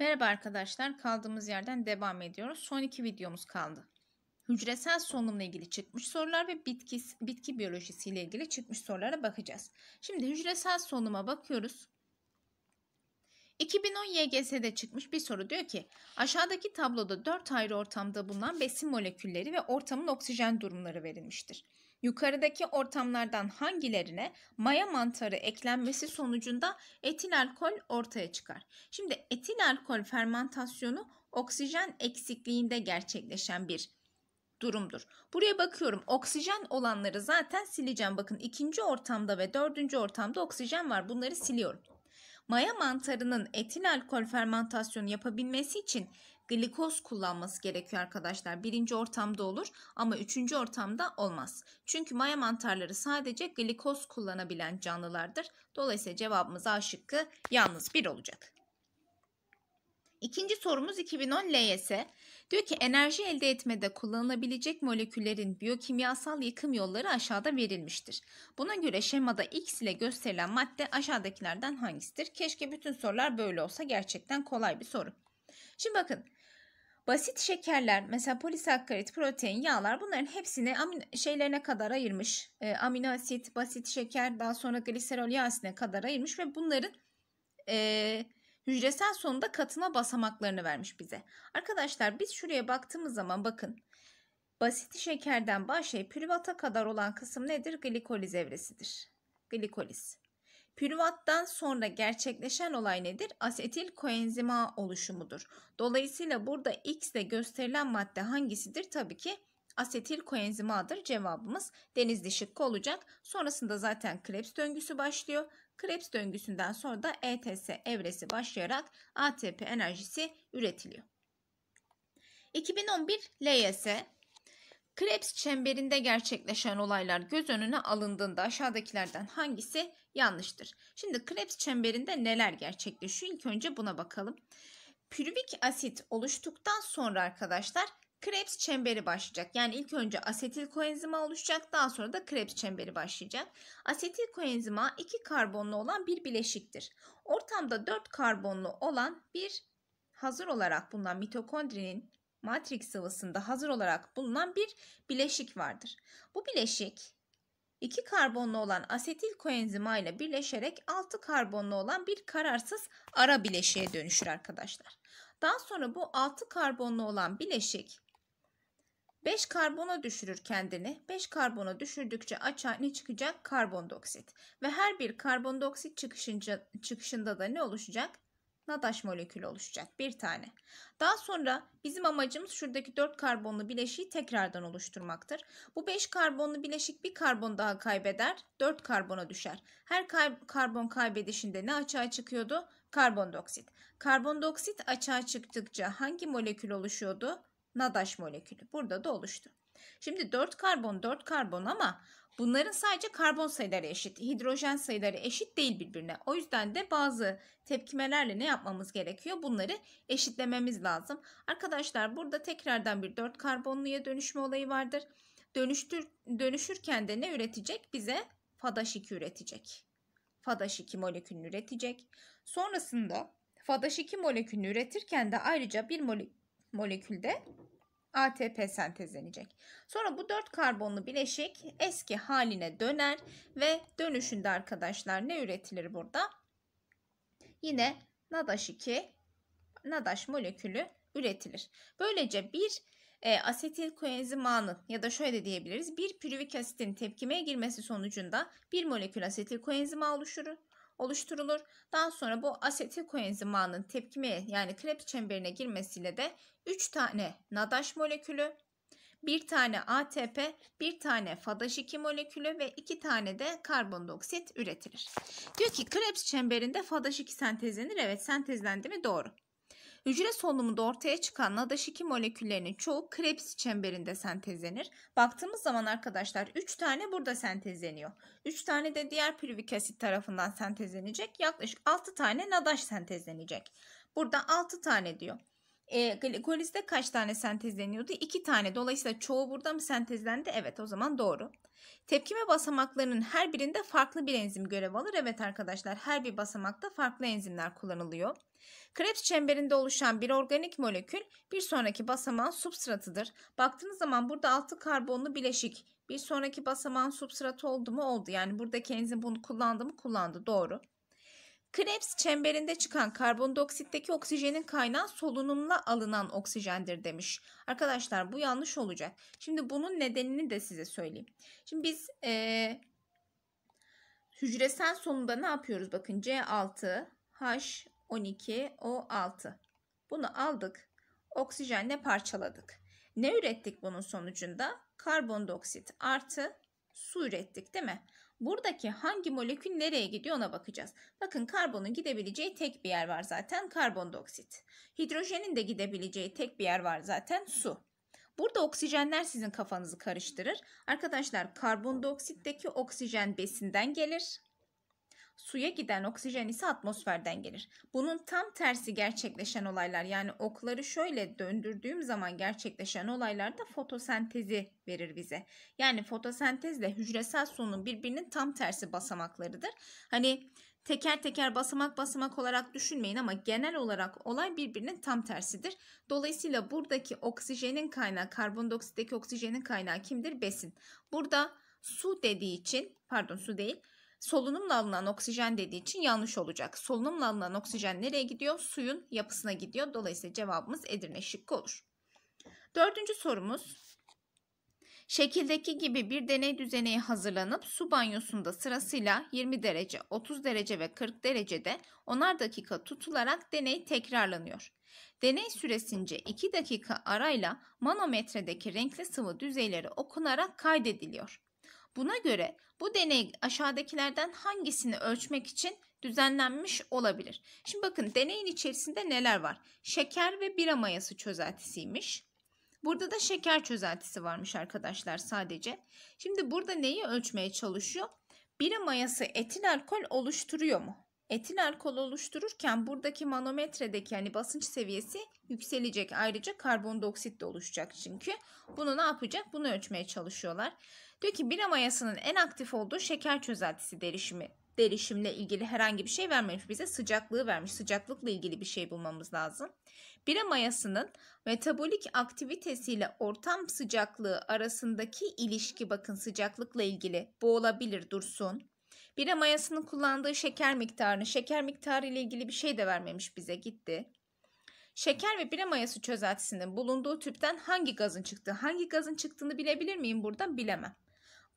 Merhaba arkadaşlar, kaldığımız yerden devam ediyoruz. Son iki videomuz kaldı. Hücresel solunumla ilgili çıkmış sorular ve bitki, bitki biyolojisi ile ilgili çıkmış sorulara bakacağız. Şimdi hücresel solunuma bakıyoruz. 2010 YGS'de çıkmış bir soru diyor ki aşağıdaki tabloda 4 ayrı ortamda bulunan besin molekülleri ve ortamın oksijen durumları verilmiştir. Yukarıdaki ortamlardan hangilerine maya mantarı eklenmesi sonucunda etil alkol ortaya çıkar? Şimdi etil alkol fermentasyonu oksijen eksikliğinde gerçekleşen bir durumdur. Buraya bakıyorum oksijen olanları zaten sileceğim. Bakın ikinci ortamda ve dördüncü ortamda oksijen var. Bunları siliyorum. Maya mantarının etil alkol fermentasyonu yapabilmesi için glikoz kullanması gerekiyor arkadaşlar. Birinci ortamda olur ama üçüncü ortamda olmaz. Çünkü maya mantarları sadece glikoz kullanabilen canlılardır. Dolayısıyla cevabımız A şıkkı yalnız bir olacak. İkinci sorumuz 2010 LYS. Diyor ki enerji elde etmede kullanılabilecek moleküllerin biyokimyasal yıkım yolları aşağıda verilmiştir. Buna göre şemada X ile gösterilen madde aşağıdakilerden hangisidir? Keşke bütün sorular böyle olsa gerçekten kolay bir soru. Şimdi bakın Basit şekerler mesela polisakkarit, protein, yağlar bunların hepsini amino şeylerine kadar ayırmış. E, amino asit, basit şeker, daha sonra gliserol yağ asitine kadar ayırmış ve bunların e, hücresel sonunda katına basamaklarını vermiş bize. Arkadaşlar biz şuraya baktığımız zaman bakın. Basit şekerden başlayıp pürivata kadar olan kısım nedir? Glikoliz evresidir. Glikoliz. Pürüvattan sonra gerçekleşen olay nedir? Asetil koenzima oluşumudur. Dolayısıyla burada X ile gösterilen madde hangisidir? Tabii ki asetil koenzimadır cevabımız denizli şıkkı olacak. Sonrasında zaten Krebs döngüsü başlıyor. Krebs döngüsünden sonra da ETS evresi başlayarak ATP enerjisi üretiliyor. 2011 LYS Krebs çemberinde gerçekleşen olaylar göz önüne alındığında aşağıdakilerden hangisi yanlıştır? Şimdi Krebs çemberinde neler gerçekleşiyor? İlk önce buna bakalım. Pürvik asit oluştuktan sonra arkadaşlar Krebs çemberi başlayacak. Yani ilk önce asetil koenzima oluşacak daha sonra da Krebs çemberi başlayacak. Asetil koenzima iki karbonlu olan bir bileşiktir. Ortamda dört karbonlu olan bir hazır olarak bulunan mitokondrinin matrik sıvısında hazır olarak bulunan bir bileşik vardır. Bu bileşik iki karbonlu olan asetil koenzima ile birleşerek altı karbonlu olan bir kararsız ara bileşiğe dönüşür arkadaşlar. Daha sonra bu altı karbonlu olan bileşik 5 karbona düşürür kendini. 5 karbona düşürdükçe açığa ne çıkacak? Karbondioksit. Ve her bir karbondioksit çıkışınca, çıkışında da ne oluşacak? nadaş molekülü oluşacak. Bir tane. Daha sonra bizim amacımız şuradaki 4 karbonlu bileşiği tekrardan oluşturmaktır. Bu 5 karbonlu bileşik bir karbon daha kaybeder. 4 karbona düşer. Her kay karbon kaybedişinde ne açığa çıkıyordu? Karbondioksit. Karbondioksit açığa çıktıkça hangi molekül oluşuyordu? Nadaş molekülü. Burada da oluştu. Şimdi 4 karbon 4 karbon ama Bunların sadece karbon sayıları eşit, hidrojen sayıları eşit değil birbirine. O yüzden de bazı tepkimelerle ne yapmamız gerekiyor? Bunları eşitlememiz lazım. Arkadaşlar burada tekrardan bir 4 karbonluya dönüşme olayı vardır. Dönüştür, dönüşürken de ne üretecek? Bize Fadaş 2 üretecek. Fadaş 2 molekülünü üretecek. Sonrasında Fadaş 2 molekülünü üretirken de ayrıca bir molekülde ATP sentezlenecek. Sonra bu 4 karbonlu bileşik eski haline döner ve dönüşünde arkadaşlar ne üretilir burada? Yine NADH2 NADH molekülü üretilir. Böylece bir e, asetil koenzimanın ya da şöyle diyebiliriz bir pürivik asitin tepkimeye girmesi sonucunda bir molekül asetil koenzima oluşur oluşturulur. Daha sonra bu asetil koenzimanın tepkimeye yani Krebs çemberine girmesiyle de 3 tane nadaş molekülü, 1 tane ATP, 1 tane FADH2 molekülü ve 2 tane de karbondioksit üretilir. Diyor ki Krebs çemberinde FADH2 sentezlenir. Evet sentezlendi mi? Doğru. Hücre solunumunda ortaya çıkan NADH2 moleküllerinin çoğu Krebs çemberinde sentezlenir. Baktığımız zaman arkadaşlar 3 tane burada sentezleniyor. 3 tane de diğer pürivik asit tarafından sentezlenecek. Yaklaşık 6 tane NADH sentezlenecek. Burada 6 tane diyor. E, glikolizde kaç tane sentezleniyordu? 2 tane. Dolayısıyla çoğu burada mı sentezlendi? Evet o zaman doğru. Tepkime basamaklarının her birinde farklı bir enzim görev alır. Evet arkadaşlar her bir basamakta farklı enzimler kullanılıyor. Krebs çemberinde oluşan bir organik molekül bir sonraki basamağın substratıdır. Baktığınız zaman burada 6 karbonlu bileşik bir sonraki basamağın substratı oldu mu oldu. Yani buradaki enzim bunu kullandı mı kullandı doğru. Krebs çemberinde çıkan karbondoksitteki oksijenin kaynağı solunumla alınan oksijendir demiş. Arkadaşlar bu yanlış olacak. Şimdi bunun nedenini de size söyleyeyim. Şimdi biz e, hücresel sonunda ne yapıyoruz? Bakın C6, H12, O6. Bunu aldık. Oksijenle parçaladık. Ne ürettik bunun sonucunda? Karbondoksit artı su ürettik değil mi? Buradaki hangi molekül nereye gidiyor ona bakacağız. Bakın karbonun gidebileceği tek bir yer var zaten karbondioksit. Hidrojenin de gidebileceği tek bir yer var zaten su. Burada oksijenler sizin kafanızı karıştırır. Arkadaşlar karbondioksitteki oksijen besinden gelir. Suya giden oksijen ise atmosferden gelir. Bunun tam tersi gerçekleşen olaylar yani okları şöyle döndürdüğüm zaman gerçekleşen olaylar da fotosentezi verir bize. Yani fotosentezle hücresel solunum birbirinin tam tersi basamaklarıdır. Hani teker teker basamak basamak olarak düşünmeyin ama genel olarak olay birbirinin tam tersidir. Dolayısıyla buradaki oksijenin kaynağı, karbondioksitteki oksijenin kaynağı kimdir? Besin. Burada su dediği için, pardon su değil, solunumla alınan oksijen dediği için yanlış olacak. Solunumla alınan oksijen nereye gidiyor? Suyun yapısına gidiyor. Dolayısıyla cevabımız Edirne şıkkı olur. Dördüncü sorumuz. Şekildeki gibi bir deney düzeneği hazırlanıp su banyosunda sırasıyla 20 derece, 30 derece ve 40 derecede 10'ar dakika tutularak deney tekrarlanıyor. Deney süresince 2 dakika arayla manometredeki renkli sıvı düzeyleri okunarak kaydediliyor. Buna göre bu deney aşağıdakilerden hangisini ölçmek için düzenlenmiş olabilir? Şimdi bakın deneyin içerisinde neler var? Şeker ve bira mayası çözeltisiymiş. Burada da şeker çözeltisi varmış arkadaşlar sadece. Şimdi burada neyi ölçmeye çalışıyor? Bira mayası etil alkol oluşturuyor mu? Etil alkol oluştururken buradaki manometredeki yani basınç seviyesi yükselecek. Ayrıca karbondioksit de oluşacak çünkü. Bunu ne yapacak? Bunu ölçmeye çalışıyorlar. Diyor ki bina mayasının en aktif olduğu şeker çözeltisi derişimi derişimle ilgili herhangi bir şey vermemiş bize sıcaklığı vermiş. Sıcaklıkla ilgili bir şey bulmamız lazım. Bire mayasının metabolik aktivitesiyle ortam sıcaklığı arasındaki ilişki bakın sıcaklıkla ilgili bu olabilir dursun. Bire mayasının kullandığı şeker miktarını, şeker miktarı ile ilgili bir şey de vermemiş bize gitti. Şeker ve bire mayası çözeltisinin bulunduğu tüpten hangi gazın çıktığı, hangi gazın çıktığını bilebilir miyim buradan bilemem.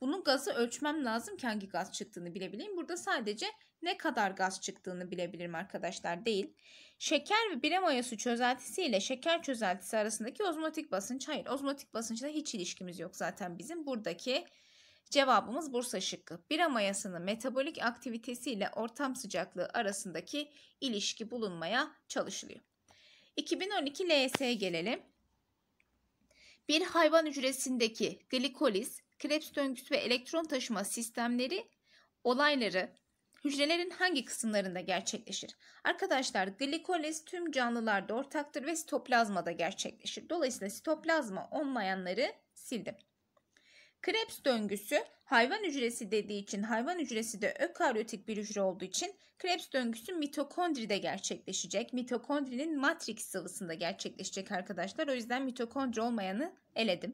Bunun gazı ölçmem lazım ki hangi gaz çıktığını bilebileyim. Burada sadece ne kadar gaz çıktığını bilebilirim arkadaşlar değil. Şeker ve bire mayası çözeltisi ile şeker çözeltisi arasındaki ozmotik basınç. Hayır ozmotik basınçla hiç ilişkimiz yok zaten bizim. Buradaki cevabımız Bursa şıkkı. Bira mayasının metabolik aktivitesi ile ortam sıcaklığı arasındaki ilişki bulunmaya çalışılıyor. 2012 LS'ye gelelim. Bir hayvan hücresindeki glikoliz Krebs döngüsü ve elektron taşıma sistemleri olayları hücrelerin hangi kısımlarında gerçekleşir? Arkadaşlar glikoliz tüm canlılarda ortaktır ve sitoplazmada gerçekleşir. Dolayısıyla sitoplazma olmayanları sildim. Krebs döngüsü hayvan hücresi dediği için hayvan hücresi de ökaryotik bir hücre olduğu için Krebs döngüsü mitokondride gerçekleşecek. Mitokondrinin matrik sıvısında gerçekleşecek arkadaşlar. O yüzden mitokondri olmayanı eledim.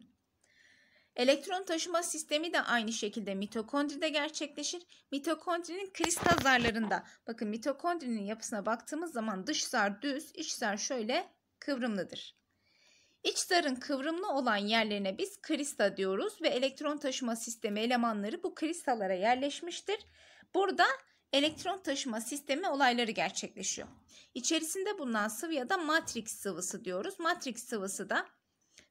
Elektron taşıma sistemi de aynı şekilde mitokondride gerçekleşir. Mitokondrinin kristal zarlarında. Bakın mitokondrinin yapısına baktığımız zaman dış zar düz, iç zar şöyle kıvrımlıdır. İç zarın kıvrımlı olan yerlerine biz krista diyoruz ve elektron taşıma sistemi elemanları bu kristalara yerleşmiştir. Burada elektron taşıma sistemi olayları gerçekleşiyor. İçerisinde bulunan sıvıya da matrik sıvısı diyoruz. Matrik sıvısı da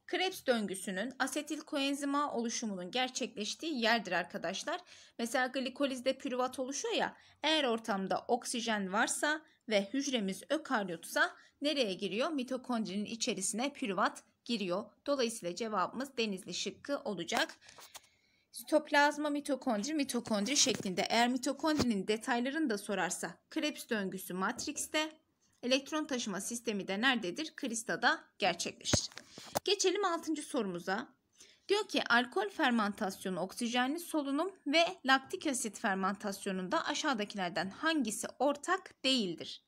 Krebs döngüsünün asetil koenzima oluşumunun gerçekleştiği yerdir arkadaşlar. Mesela glikolizde pürüvat oluşuyor ya eğer ortamda oksijen varsa ve hücremiz ökaryotsa nereye giriyor? Mitokondrinin içerisine pürüvat giriyor. Dolayısıyla cevabımız denizli şıkkı olacak. Sitoplazma mitokondri, mitokondri şeklinde. Eğer mitokondrinin detaylarını da sorarsa Krebs döngüsü matrikste, elektron taşıma sistemi de nerededir? Kristada gerçekleşir. Geçelim 6. sorumuza. Diyor ki alkol fermentasyonu oksijenli solunum ve laktik asit fermentasyonunda aşağıdakilerden hangisi ortak değildir?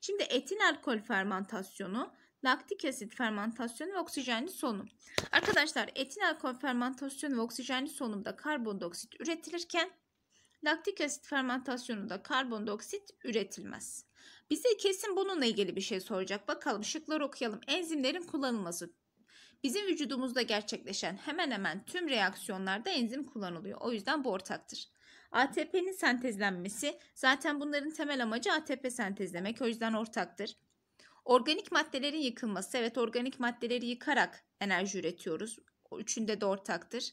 Şimdi etin alkol fermentasyonu, laktik asit fermentasyonu ve oksijenli solunum. Arkadaşlar etin alkol fermentasyonu ve oksijenli solunumda karbondioksit üretilirken laktik asit fermentasyonunda karbondioksit üretilmez. Bize kesin bununla ilgili bir şey soracak. Bakalım şıkları okuyalım. Enzimlerin kullanılması. Bizim vücudumuzda gerçekleşen hemen hemen tüm reaksiyonlarda enzim kullanılıyor. O yüzden bu ortaktır. ATP'nin sentezlenmesi zaten bunların temel amacı ATP sentezlemek. O yüzden ortaktır. Organik maddelerin yıkılması. Evet organik maddeleri yıkarak enerji üretiyoruz üçünde de ortaktır.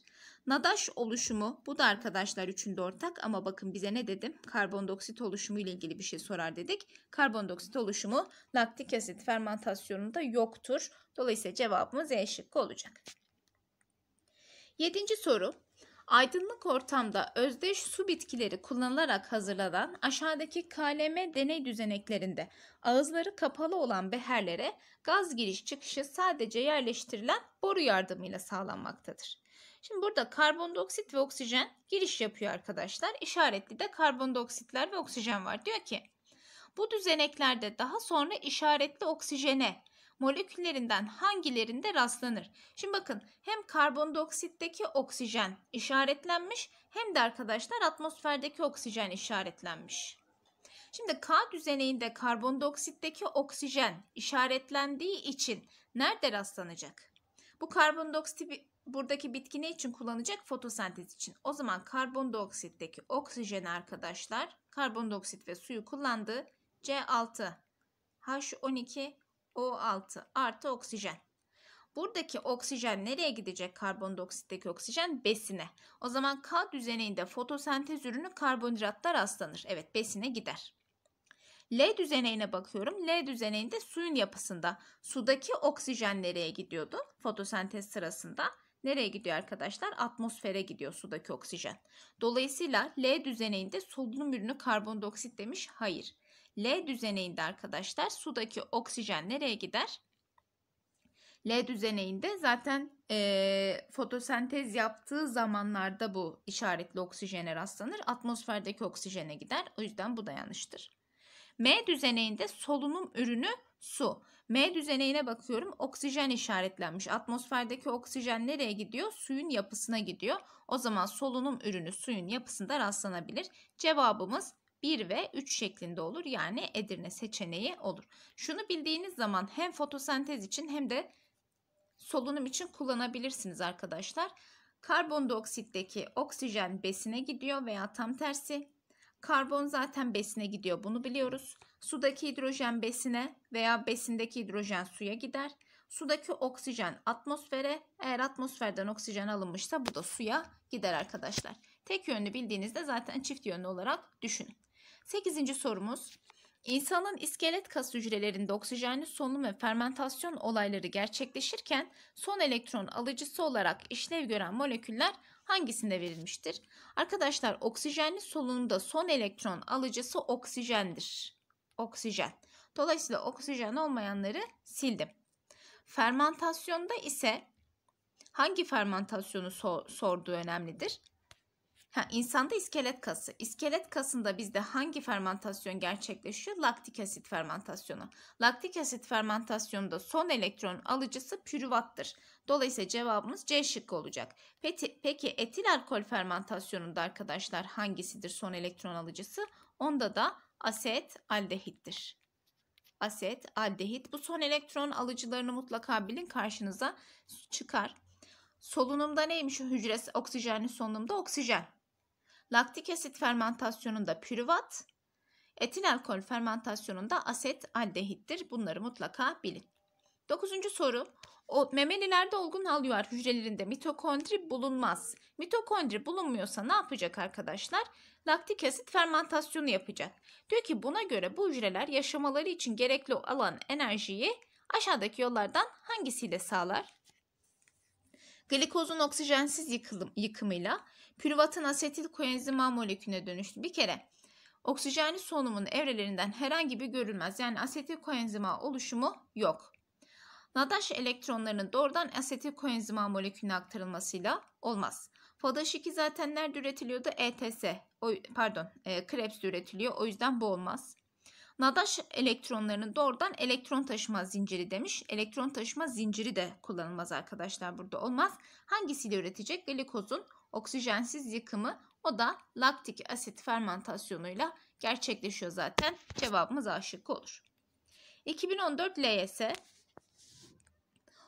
Nadaş oluşumu bu da arkadaşlar üçünde ortak ama bakın bize ne dedim? Karbondioksit oluşumu ile ilgili bir şey sorar dedik. Karbondioksit oluşumu laktik asit fermentasyonunda yoktur. Dolayısıyla cevabımız E şıkkı olacak. Yedinci soru. Aydınlık ortamda özdeş su bitkileri kullanılarak hazırlanan aşağıdaki KLM deney düzeneklerinde ağızları kapalı olan beherlere gaz giriş çıkışı sadece yerleştirilen boru yardımıyla sağlanmaktadır. Şimdi burada karbondioksit ve oksijen giriş yapıyor arkadaşlar. İşaretli de karbondioksitler ve oksijen var. Diyor ki bu düzeneklerde daha sonra işaretli oksijene moleküllerinden hangilerinde rastlanır? Şimdi bakın hem karbondioksitteki oksijen işaretlenmiş hem de arkadaşlar atmosferdeki oksijen işaretlenmiş. Şimdi K düzeneyinde karbondioksitteki oksijen işaretlendiği için nerede rastlanacak? Bu karbondioksit buradaki bitki ne için kullanacak? Fotosentez için. O zaman karbondioksitteki oksijeni arkadaşlar karbondioksit ve suyu kullandığı C6 H12 o6 artı oksijen. Buradaki oksijen nereye gidecek? Karbondioksitteki oksijen besine. O zaman K düzeninde fotosentez ürünü karbonhidratlar aslanır. Evet besine gider. L düzenine bakıyorum. L düzeninde suyun yapısında. Sudaki oksijen nereye gidiyordu? Fotosentez sırasında. Nereye gidiyor arkadaşlar? Atmosfere gidiyor sudaki oksijen. Dolayısıyla L düzeninde solunum ürünü karbondioksit demiş. Hayır. L düzeneğinde arkadaşlar sudaki oksijen nereye gider? L düzeneğinde zaten e, fotosentez yaptığı zamanlarda bu işaretli oksijene rastlanır. Atmosferdeki oksijene gider. O yüzden bu da yanlıştır. M düzeneğinde solunum ürünü su. M düzeneyine bakıyorum oksijen işaretlenmiş. Atmosferdeki oksijen nereye gidiyor? Suyun yapısına gidiyor. O zaman solunum ürünü suyun yapısında rastlanabilir. Cevabımız 1 ve 3 şeklinde olur. Yani Edirne seçeneği olur. Şunu bildiğiniz zaman hem fotosentez için hem de solunum için kullanabilirsiniz arkadaşlar. Karbondioksitteki oksijen besine gidiyor veya tam tersi. Karbon zaten besine gidiyor bunu biliyoruz. Sudaki hidrojen besine veya besindeki hidrojen suya gider. Sudaki oksijen atmosfere, eğer atmosferden oksijen alınmışsa bu da suya gider arkadaşlar. Tek yönlü bildiğinizde zaten çift yönlü olarak düşünün. 8. sorumuz. İnsanın iskelet kas hücrelerinde oksijenli solunum ve fermentasyon olayları gerçekleşirken son elektron alıcısı olarak işlev gören moleküller hangisinde verilmiştir? Arkadaşlar oksijenli solunumda son elektron alıcısı oksijendir. Oksijen. Dolayısıyla oksijen olmayanları sildim. Fermentasyonda ise hangi fermentasyonu so sorduğu önemlidir? Ha, insanda iskelet kası. İskelet kasında bizde hangi fermentasyon gerçekleşiyor? Laktik asit fermentasyonu. Laktik asit fermentasyonunda son elektron alıcısı pürüvattır. Dolayısıyla cevabımız C şıkkı olacak. Peki, peki etil alkol fermentasyonunda arkadaşlar hangisidir son elektron alıcısı? Onda da aset aldehittir. Aset, aldehit bu son elektron alıcılarını mutlaka bilin karşınıza çıkar. Solunumda neymiş hücre oksijenli solunumda oksijen. Laktik asit fermentasyonunda pürüvat, etil alkol fermentasyonunda aset aldehittir. Bunları mutlaka bilin. Dokuzuncu soru. O, memelilerde olgun alveolar hücrelerinde mitokondri bulunmaz. Mitokondri bulunmuyorsa ne yapacak arkadaşlar? Laktik asit fermentasyonu yapacak. Diyor ki buna göre bu hücreler yaşamaları için gerekli olan enerjiyi aşağıdaki yollardan hangisiyle sağlar? Glikozun oksijensiz yıkılım, yıkımıyla pürüvatın asetil koenzima molekülüne dönüştü. Bir kere oksijenli solunumun evrelerinden herhangi bir görülmez. Yani asetil koenzima oluşumu yok. Nadaş elektronlarının doğrudan asetil koenzima molekülüne aktarılmasıyla olmaz. Podaş 2 zaten nerede üretiliyordu? ETS. O, pardon, e, Krebs'de üretiliyor. O yüzden bu olmaz. Nadaş elektronlarını doğrudan elektron taşıma zinciri demiş. Elektron taşıma zinciri de kullanılmaz arkadaşlar burada olmaz. Hangisiyle üretecek? Glikozun oksijensiz yıkımı o da laktik asit fermentasyonuyla gerçekleşiyor zaten. Cevabımız aşık olur. 2014 LYS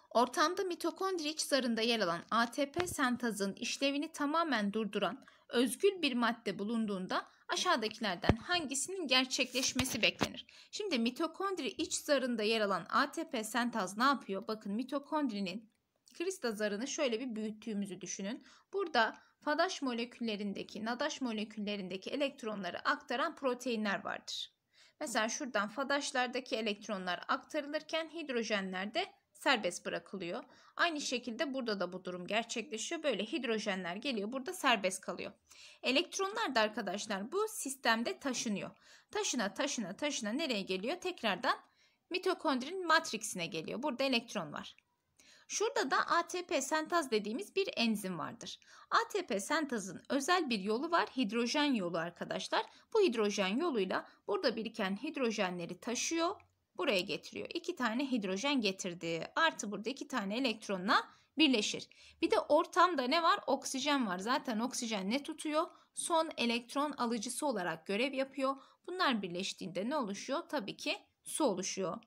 Ortamda mitokondri iç zarında yer alan ATP sentazın işlevini tamamen durduran özgül bir madde bulunduğunda Aşağıdakilerden hangisinin gerçekleşmesi beklenir? Şimdi mitokondri iç zarında yer alan ATP sentaz ne yapıyor? Bakın mitokondrinin krista zarını şöyle bir büyüttüğümüzü düşünün. Burada fadaş moleküllerindeki, nadaş moleküllerindeki elektronları aktaran proteinler vardır. Mesela şuradan fadaşlardaki elektronlar aktarılırken hidrojenlerde serbest bırakılıyor. Aynı şekilde burada da bu durum gerçekleşiyor. Böyle hidrojenler geliyor burada serbest kalıyor. Elektronlar da arkadaşlar bu sistemde taşınıyor. Taşına taşına taşına nereye geliyor? Tekrardan mitokondrin matriksine geliyor. Burada elektron var. Şurada da ATP sentaz dediğimiz bir enzim vardır. ATP sentazın özel bir yolu var. Hidrojen yolu arkadaşlar. Bu hidrojen yoluyla burada biriken hidrojenleri taşıyor buraya getiriyor. İki tane hidrojen getirdi. Artı burada iki tane elektronla birleşir. Bir de ortamda ne var? Oksijen var. Zaten oksijen ne tutuyor? Son elektron alıcısı olarak görev yapıyor. Bunlar birleştiğinde ne oluşuyor? Tabii ki su oluşuyor.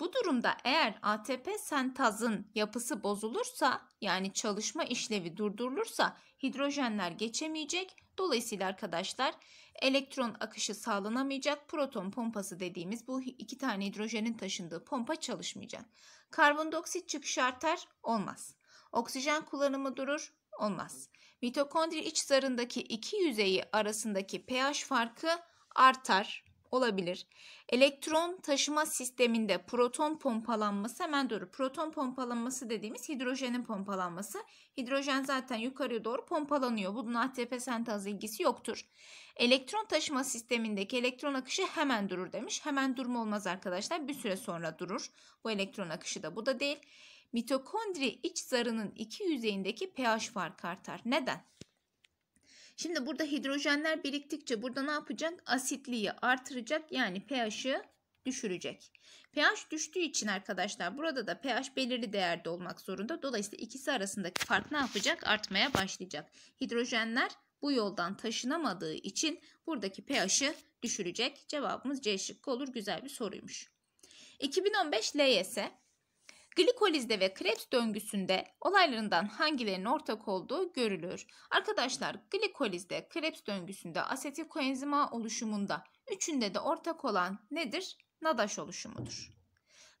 Bu durumda eğer ATP sentazın yapısı bozulursa yani çalışma işlevi durdurulursa hidrojenler geçemeyecek. Dolayısıyla arkadaşlar elektron akışı sağlanamayacak. Proton pompası dediğimiz bu iki tane hidrojenin taşındığı pompa çalışmayacak. Karbondioksit çıkışı artar olmaz. Oksijen kullanımı durur olmaz. Mitokondri iç zarındaki iki yüzeyi arasındaki pH farkı artar olabilir. Elektron taşıma sisteminde proton pompalanması hemen doğru. Proton pompalanması dediğimiz hidrojenin pompalanması. Hidrojen zaten yukarıya doğru pompalanıyor. Bunun ATP sentez ilgisi yoktur. Elektron taşıma sistemindeki elektron akışı hemen durur demiş. Hemen durma olmaz arkadaşlar. Bir süre sonra durur. Bu elektron akışı da bu da değil. Mitokondri iç zarının iki yüzeyindeki pH farkı artar. Neden? Şimdi burada hidrojenler biriktikçe burada ne yapacak? Asitliği artıracak yani pH'ı düşürecek. pH düştüğü için arkadaşlar burada da pH belirli değerde olmak zorunda. Dolayısıyla ikisi arasındaki fark ne yapacak? Artmaya başlayacak. Hidrojenler bu yoldan taşınamadığı için buradaki pH'ı düşürecek. Cevabımız C şıkkı olur. Güzel bir soruymuş. 2015 LYS Glikolizde ve Krebs döngüsünde olaylarından hangilerinin ortak olduğu görülür. Arkadaşlar glikolizde, Krebs döngüsünde, asetil koenzima oluşumunda üçünde de ortak olan nedir? Nadaş oluşumudur.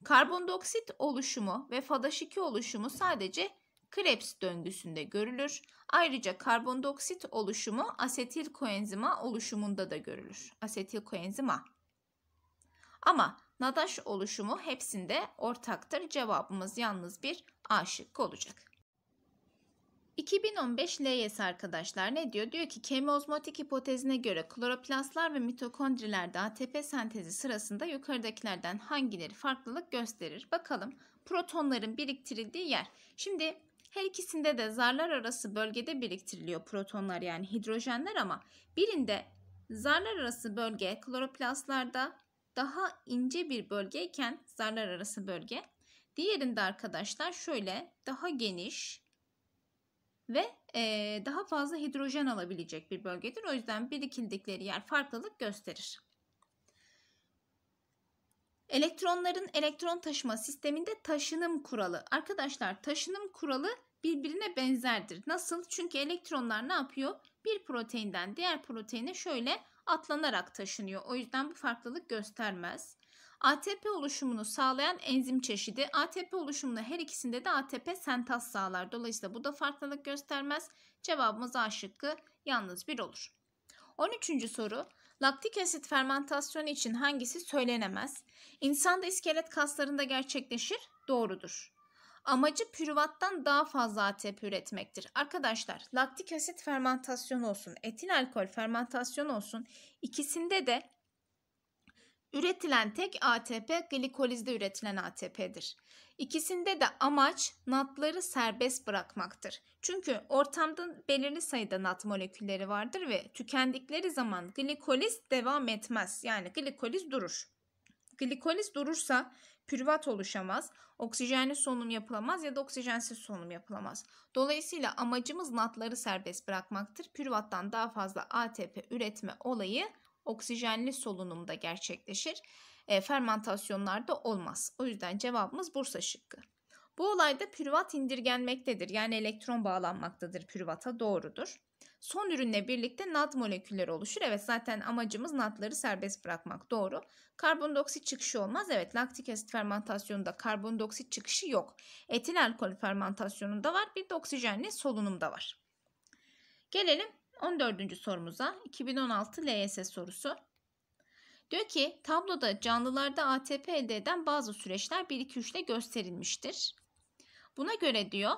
Karbondioksit oluşumu ve FADH2 oluşumu sadece Krebs döngüsünde görülür. Ayrıca karbondioksit oluşumu asetil koenzima oluşumunda da görülür. Asetil koenzima ama nadaş oluşumu hepsinde ortaktır. Cevabımız yalnız bir A şıkkı olacak. 2015 LYS arkadaşlar ne diyor? Diyor ki kemiozmotik hipotezine göre kloroplastlar ve mitokondrilerde ATP sentezi sırasında yukarıdakilerden hangileri farklılık gösterir? Bakalım protonların biriktirildiği yer. Şimdi her ikisinde de zarlar arası bölgede biriktiriliyor protonlar yani hidrojenler ama birinde zarlar arası bölge kloroplastlarda daha ince bir bölgeyken zarlar arası bölge. Diğerinde arkadaşlar şöyle daha geniş ve e, daha fazla hidrojen alabilecek bir bölgedir. O yüzden birikildikleri yer farklılık gösterir. Elektronların elektron taşıma sisteminde taşınım kuralı. Arkadaşlar taşınım kuralı birbirine benzerdir. Nasıl? Çünkü elektronlar ne yapıyor? Bir proteinden diğer proteine şöyle atlanarak taşınıyor. O yüzden bu farklılık göstermez. ATP oluşumunu sağlayan enzim çeşidi. ATP oluşumunda her ikisinde de ATP sentaz sağlar. Dolayısıyla bu da farklılık göstermez. Cevabımız A şıkkı yalnız bir olur. 13. soru. Laktik asit fermentasyonu için hangisi söylenemez? İnsanda iskelet kaslarında gerçekleşir. Doğrudur. Amacı pürüvattan daha fazla ATP üretmektir. Arkadaşlar laktik asit fermentasyonu olsun, etil alkol fermentasyonu olsun ikisinde de üretilen tek ATP glikolizde üretilen ATP'dir. İkisinde de amaç natları serbest bırakmaktır. Çünkü ortamda belirli sayıda nat molekülleri vardır ve tükendikleri zaman glikoliz devam etmez. Yani glikoliz durur. Glikoliz durursa Pürvat oluşamaz, oksijenli solunum yapılamaz ya da oksijensiz solunum yapılamaz. Dolayısıyla amacımız natları serbest bırakmaktır. Pürvattan daha fazla ATP üretme olayı oksijenli solunumda gerçekleşir. E, fermentasyonlarda olmaz. O yüzden cevabımız Bursa şıkkı. Bu olayda pürvat indirgenmektedir. Yani elektron bağlanmaktadır pürvata doğrudur. Son ürünle birlikte NAD molekülleri oluşur. Evet zaten amacımız NAD'ları serbest bırakmak doğru. Karbondioksit çıkışı olmaz. Evet laktik asit fermentasyonunda karbondioksit çıkışı yok. Etil alkol fermentasyonunda var. Bir de oksijenli solunumda var. Gelelim 14. sorumuza. 2016 LYS sorusu. Diyor ki tabloda canlılarda ATP elde eden bazı süreçler 1-2-3 ile gösterilmiştir. Buna göre diyor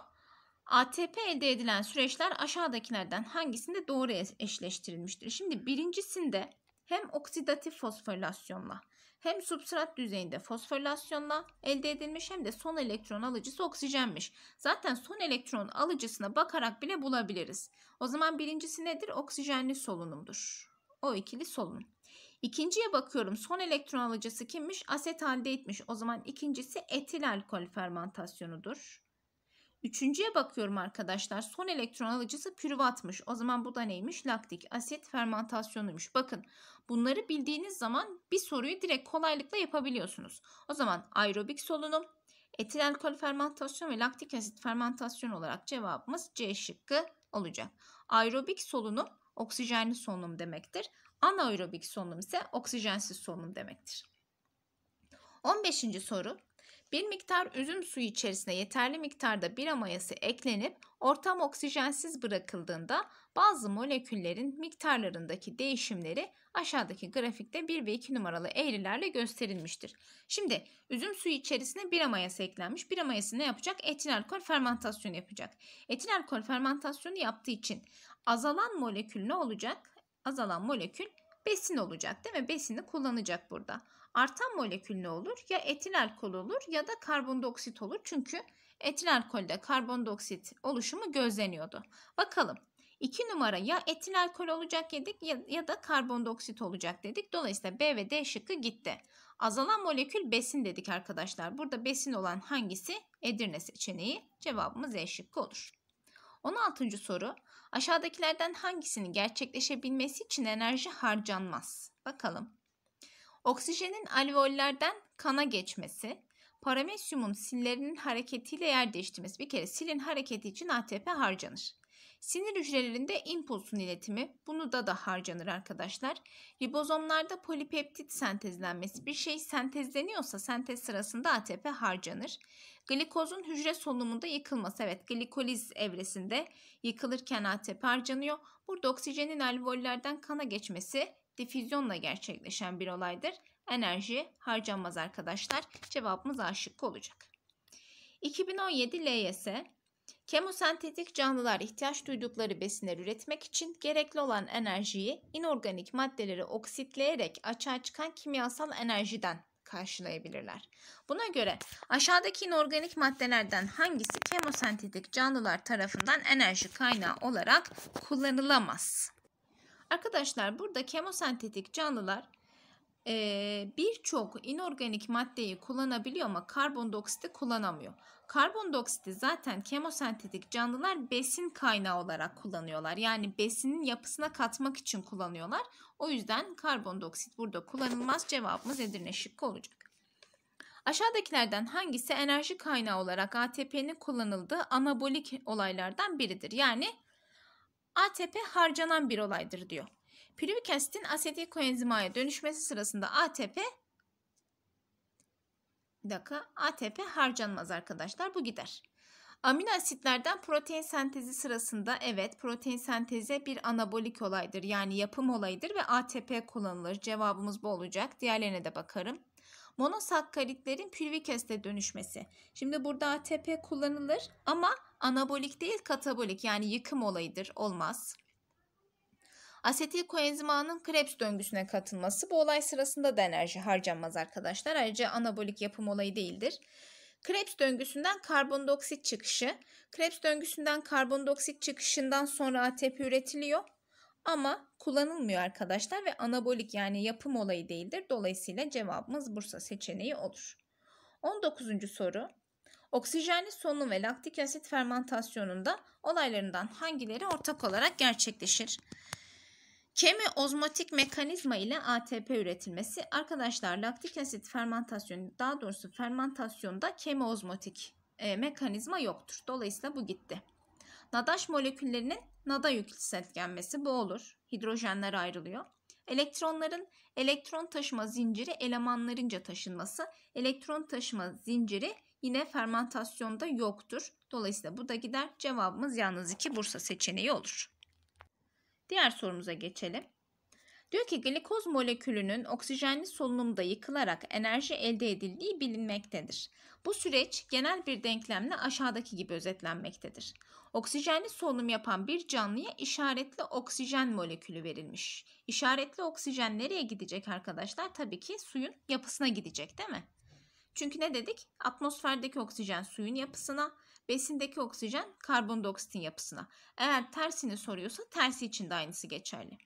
ATP elde edilen süreçler aşağıdakilerden hangisinde doğru eşleştirilmiştir? Şimdi birincisinde hem oksidatif fosforilasyonla hem substrat düzeyinde fosforilasyonla elde edilmiş hem de son elektron alıcısı oksijenmiş. Zaten son elektron alıcısına bakarak bile bulabiliriz. O zaman birincisi nedir? Oksijenli solunumdur. O ikili solunum. İkinciye bakıyorum son elektron alıcısı kimmiş? Aset halde etmiş. O zaman ikincisi etil alkol fermentasyonudur. Üçüncüye bakıyorum arkadaşlar. Son elektron alıcısı pürüvatmış. O zaman bu da neymiş? Laktik asit fermentasyonuymuş. Bakın bunları bildiğiniz zaman bir soruyu direkt kolaylıkla yapabiliyorsunuz. O zaman aerobik solunum, etil alkol fermentasyon ve laktik asit fermentasyon olarak cevabımız C şıkkı olacak. Aerobik solunum oksijenli solunum demektir. Anaerobik solunum ise oksijensiz solunum demektir. 15. soru bir miktar üzüm suyu içerisine yeterli miktarda bir mayası eklenip ortam oksijensiz bırakıldığında bazı moleküllerin miktarlarındaki değişimleri aşağıdaki grafikte 1 ve 2 numaralı eğrilerle gösterilmiştir. Şimdi üzüm suyu içerisine bir mayası eklenmiş. Bir mayası ne yapacak? Etil alkol fermentasyonu yapacak. Etil alkol fermentasyonu yaptığı için azalan molekül ne olacak? Azalan molekül besin olacak değil mi? Besini kullanacak burada. Artan molekül ne olur? Ya etil alkol olur ya da karbondioksit olur. Çünkü etil alkolde karbondioksit oluşumu gözleniyordu. Bakalım 2 numara ya etil alkol olacak dedik ya, ya da karbondioksit olacak dedik. Dolayısıyla B ve D şıkkı gitti. Azalan molekül besin dedik arkadaşlar. Burada besin olan hangisi? Edirne seçeneği. Cevabımız E şıkkı olur. 16. soru. Aşağıdakilerden hangisinin gerçekleşebilmesi için enerji harcanmaz? Bakalım. Oksijenin alveollerden kana geçmesi, paramesyumun sillerinin hareketiyle yer değiştirmesi. Bir kere silin hareketi için ATP harcanır. Sinir hücrelerinde impulsun iletimi, bunu da da harcanır arkadaşlar. Ribozomlarda polipeptit sentezlenmesi, bir şey sentezleniyorsa sentez sırasında ATP harcanır. Glikozun hücre solunumunda yıkılması, evet glikoliz evresinde yıkılırken ATP harcanıyor. Burada oksijenin alveollerden kana geçmesi difüzyonla gerçekleşen bir olaydır. Enerji harcanmaz arkadaşlar. Cevabımız A şıkkı olacak. 2017 LYS Kemosentetik canlılar ihtiyaç duydukları besinler üretmek için gerekli olan enerjiyi inorganik maddeleri oksitleyerek açığa çıkan kimyasal enerjiden karşılayabilirler. Buna göre aşağıdaki inorganik maddelerden hangisi kemosentetik canlılar tarafından enerji kaynağı olarak kullanılamaz? Arkadaşlar burada kemosentetik canlılar e, birçok inorganik maddeyi kullanabiliyor ama karbondoksiti kullanamıyor. Karbondoksiti zaten kemosentetik canlılar besin kaynağı olarak kullanıyorlar. Yani besinin yapısına katmak için kullanıyorlar. O yüzden karbondoksit burada kullanılmaz. Cevabımız Edirne şıkkı olacak. Aşağıdakilerden hangisi enerji kaynağı olarak ATP'nin kullanıldığı anabolik olaylardan biridir? Yani ATP harcanan bir olaydır diyor. Pülvik asitin asetil koenzimaya dönüşmesi sırasında ATP bir dakika ATP harcanmaz arkadaşlar bu gider. Amino asitlerden protein sentezi sırasında evet protein sentezi bir anabolik olaydır. Yani yapım olayıdır ve ATP kullanılır. Cevabımız bu olacak. Diğerlerine de bakarım. Monosakkaritlerin pülvikeste dönüşmesi. Şimdi burada ATP kullanılır ama anabolik değil katabolik yani yıkım olayıdır. Olmaz. Asetil koenzimanın Krebs döngüsüne katılması bu olay sırasında da enerji harcanmaz arkadaşlar. Ayrıca anabolik yapım olayı değildir. Krebs döngüsünden karbondioksit çıkışı. Krebs döngüsünden karbondioksit çıkışından sonra ATP üretiliyor ama kullanılmıyor arkadaşlar ve anabolik yani yapım olayı değildir. Dolayısıyla cevabımız Bursa seçeneği olur. 19. soru. Oksijenli solunum ve laktik asit fermentasyonunda olaylarından hangileri ortak olarak gerçekleşir? Kemi ozmotik mekanizma ile ATP üretilmesi. Arkadaşlar laktik asit fermentasyonu daha doğrusu fermentasyonda kemi ozmotik e, mekanizma yoktur. Dolayısıyla bu gitti. Nadaş moleküllerinin nada yükseltgenmesi bu olur. Hidrojenler ayrılıyor. Elektronların elektron taşıma zinciri elemanlarınca taşınması. Elektron taşıma zinciri yine fermentasyonda yoktur. Dolayısıyla bu da gider. Cevabımız yalnız iki Bursa seçeneği olur. Diğer sorumuza geçelim. Diyor ki glikoz molekülünün oksijenli solunumda yıkılarak enerji elde edildiği bilinmektedir. Bu süreç genel bir denklemle aşağıdaki gibi özetlenmektedir. Oksijenli solunum yapan bir canlıya işaretli oksijen molekülü verilmiş. İşaretli oksijen nereye gidecek arkadaşlar? Tabii ki suyun yapısına gidecek değil mi? Çünkü ne dedik? Atmosferdeki oksijen suyun yapısına, Besindeki oksijen karbondioksitin yapısına. Eğer tersini soruyorsa tersi için de aynısı geçerli.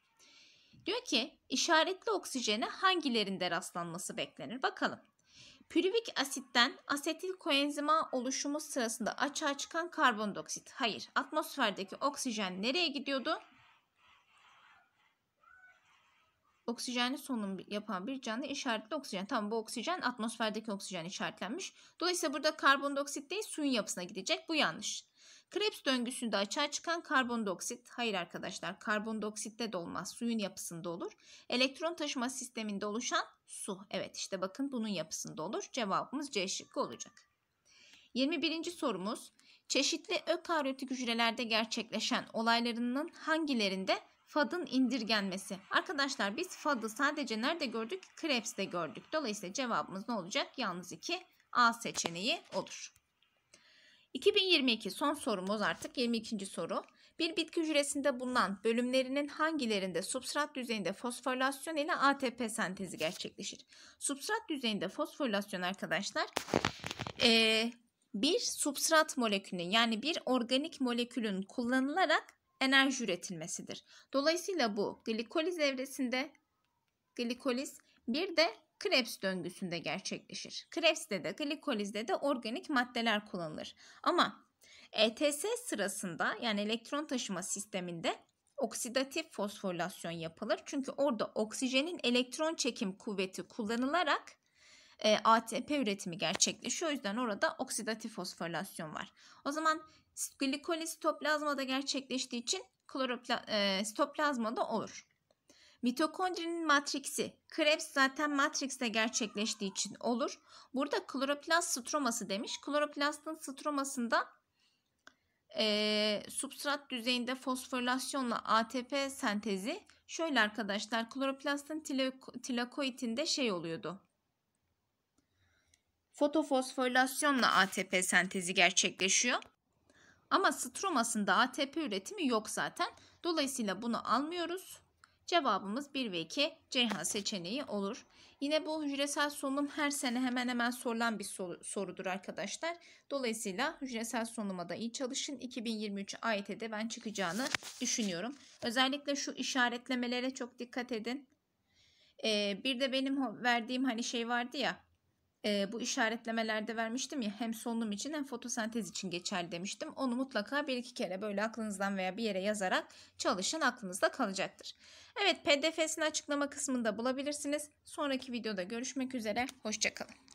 Diyor ki işaretli oksijene hangilerinde rastlanması beklenir? Bakalım. Pürivik asitten asetil koenzima oluşumu sırasında açığa çıkan karbondioksit. Hayır. Atmosferdeki oksijen nereye gidiyordu? oksijeni sonum yapan bir canlı işaretli oksijen. Tamam bu oksijen atmosferdeki oksijen işaretlenmiş. Dolayısıyla burada karbondioksit değil suyun yapısına gidecek. Bu yanlış. Krebs döngüsünde açığa çıkan karbondioksit, hayır arkadaşlar karbondioksitte de olmaz suyun yapısında olur. Elektron taşıma sisteminde oluşan su. Evet işte bakın bunun yapısında olur. Cevabımız C şıkkı olacak. 21. sorumuz çeşitli ökaryotik hücrelerde gerçekleşen olaylarının hangilerinde FAD'ın indirgenmesi. Arkadaşlar biz FAD'ı sadece nerede gördük? Krebs'te gördük. Dolayısıyla cevabımız ne olacak? Yalnız 2 A seçeneği olur. 2022 son sorumuz artık 22. soru. Bir bitki hücresinde bulunan bölümlerinin hangilerinde substrat düzeyinde fosforilasyon ile ATP sentezi gerçekleşir? Substrat düzeyinde fosforilasyon arkadaşlar ee, bir substrat molekülünün yani bir organik molekülün kullanılarak enerji üretilmesidir. Dolayısıyla bu glikoliz evresinde glikoliz bir de Krebs döngüsünde gerçekleşir. Krebs'te de glikolizde de organik maddeler kullanılır. Ama ETS sırasında yani elektron taşıma sisteminde oksidatif fosforilasyon yapılır. Çünkü orada oksijenin elektron çekim kuvveti kullanılarak e, ATP üretimi gerçekleşiyor. O yüzden orada oksidatif fosforilasyon var. O zaman Glikoli sitoplazmada gerçekleştiği için kloropla, e, sitoplazmada olur. Mitokondrinin matriksi. Krebs zaten matrikste gerçekleştiği için olur. Burada kloroplast stroması demiş. Kloroplastın stromasında e, substrat düzeyinde fosforilasyonla ATP sentezi. Şöyle arkadaşlar kloroplastın tilakoitinde şey oluyordu. Fotofosforilasyonla ATP sentezi gerçekleşiyor. Ama stromasında ATP üretimi yok zaten. Dolayısıyla bunu almıyoruz. Cevabımız 1 ve 2 Ceyhan seçeneği olur. Yine bu hücresel solunum her sene hemen hemen sorulan bir soru, sorudur arkadaşlar. Dolayısıyla hücresel solunuma da iyi çalışın. 2023 AYT'de ben çıkacağını düşünüyorum. Özellikle şu işaretlemelere çok dikkat edin. Ee, bir de benim verdiğim hani şey vardı ya e, bu işaretlemelerde vermiştim ya hem solunum için hem fotosentez için geçerli demiştim. Onu mutlaka bir iki kere böyle aklınızdan veya bir yere yazarak çalışın aklınızda kalacaktır. Evet pdf'sini açıklama kısmında bulabilirsiniz. Sonraki videoda görüşmek üzere. Hoşçakalın.